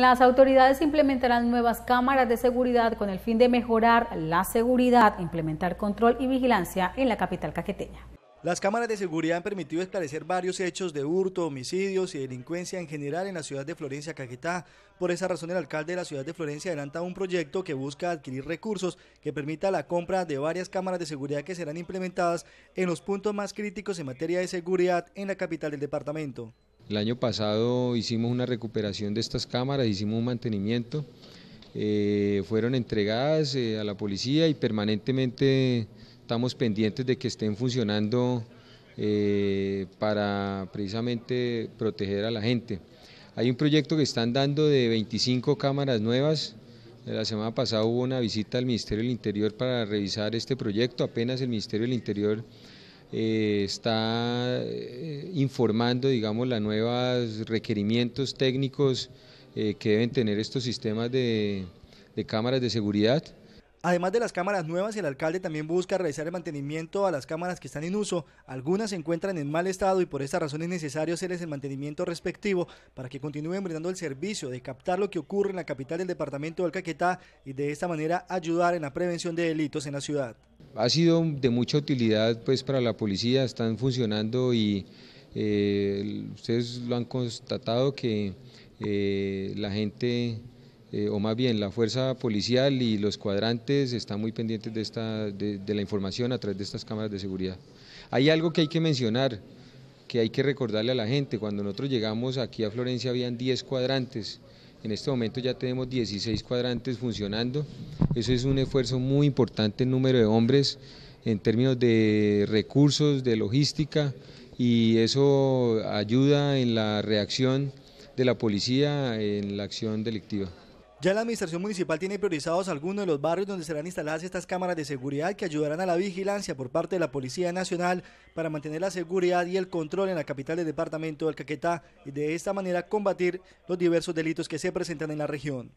Las autoridades implementarán nuevas cámaras de seguridad con el fin de mejorar la seguridad, implementar control y vigilancia en la capital caqueteña. Las cámaras de seguridad han permitido esclarecer varios hechos de hurto, homicidios y delincuencia en general en la ciudad de Florencia, Caquetá. Por esa razón, el alcalde de la ciudad de Florencia adelanta un proyecto que busca adquirir recursos que permita la compra de varias cámaras de seguridad que serán implementadas en los puntos más críticos en materia de seguridad en la capital del departamento. El año pasado hicimos una recuperación de estas cámaras, hicimos un mantenimiento, eh, fueron entregadas eh, a la policía y permanentemente estamos pendientes de que estén funcionando eh, para precisamente proteger a la gente. Hay un proyecto que están dando de 25 cámaras nuevas. La semana pasada hubo una visita al Ministerio del Interior para revisar este proyecto. Apenas el Ministerio del Interior eh, está eh, informando, digamos, los nuevos requerimientos técnicos eh, que deben tener estos sistemas de, cámaras de seguridad. Además de las cámaras nuevas, el alcalde también busca realizar el mantenimiento a las cámaras que están en uso. Algunas se encuentran en mal estado y por esta razón es necesario hacerles el mantenimiento respectivo para que continúen brindando el servicio de captar lo que ocurre en la capital del departamento del Caquetá y de esta manera ayudar en la prevención de delitos en la ciudad. Ha sido de mucha utilidad pues, para la policía, están funcionando y eh, ustedes lo han constatado que eh, la gente, eh, o más bien la fuerza policial y los cuadrantes están muy pendientes de, esta, de, de la información a través de estas cámaras de seguridad. Hay algo que hay que mencionar, que hay que recordarle a la gente, cuando nosotros llegamos aquí a Florencia habían 10 cuadrantes, en este momento ya tenemos 16 cuadrantes funcionando. Eso es un esfuerzo muy importante en número de hombres, en términos de recursos, de logística, y eso ayuda en la reacción de la policía en la acción delictiva. Ya la administración municipal tiene priorizados algunos de los barrios donde serán instaladas estas cámaras de seguridad que ayudarán a la vigilancia por parte de la Policía Nacional para mantener la seguridad y el control en la capital del departamento del Caquetá y de esta manera combatir los diversos delitos que se presentan en la región.